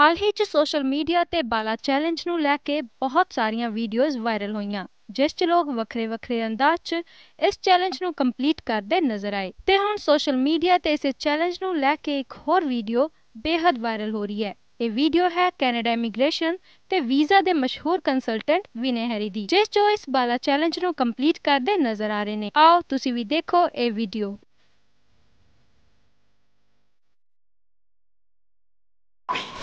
ਹਾਲ ਹੀ 'ਚ social media ਤੇ ਬਾਲਾ ਚੈਲੰਜ ਨੂੰ ਲੈ ਕੇ ਬਹੁਤ ਸਾਰੀਆਂ ਵੀਡੀਓਜ਼ ਵਾਇਰਲ ਹੋਈਆਂ ਜਿਸ 'ਚ ਲੋਕ ਵੱਖਰੇ-ਵੱਖਰੇ ਅੰਦਾਜ਼ 'ਚ ਇਸ ਚੈਲੰਜ ਨੂੰ ਕੰਪਲੀਟ ਕਰਦੇ ਨਜ਼ਰ ਆਏ ਤੇ ਹੁਣ ਸੋਸ਼ਲ ਮੀਡੀਆ ਤੇ ਇਸ ਚੈਲੰਜ ਨੂੰ ਲੈ ਕੇ ਇੱਕ ਹੋਰ ਵੀਡੀਓ ਬੇਹੱਦ ਵਾਇਰਲ ਹੋ ਰਹੀ ਹੈ ਇਹ ਵੀਡੀਓ ਹੈ ਕੈਨੇਡਾ ਇਮੀਗ੍ਰੇਸ਼ਨ ਤੇ ਵੀਜ਼ਾ ਦੇ ਮਸ਼ਹੂਰ ਕੰਸਲਟੈਂਟ ਵਿਨੇ ਹਰੀ ਦੀ ਜਿਸ 'ਚ ਇਸ ਬਾਲਾ ਚੈਲੰਜ ਨੂੰ ਕੰਪਲੀਟ ਕਰਦੇ ਨਜ਼ਰ ਆ ਰਹੇ ਨੇ ਆਓ ਤੁਸੀਂ ਵੀ ਦੇਖੋ ਇਹ ਵੀਡੀਓ you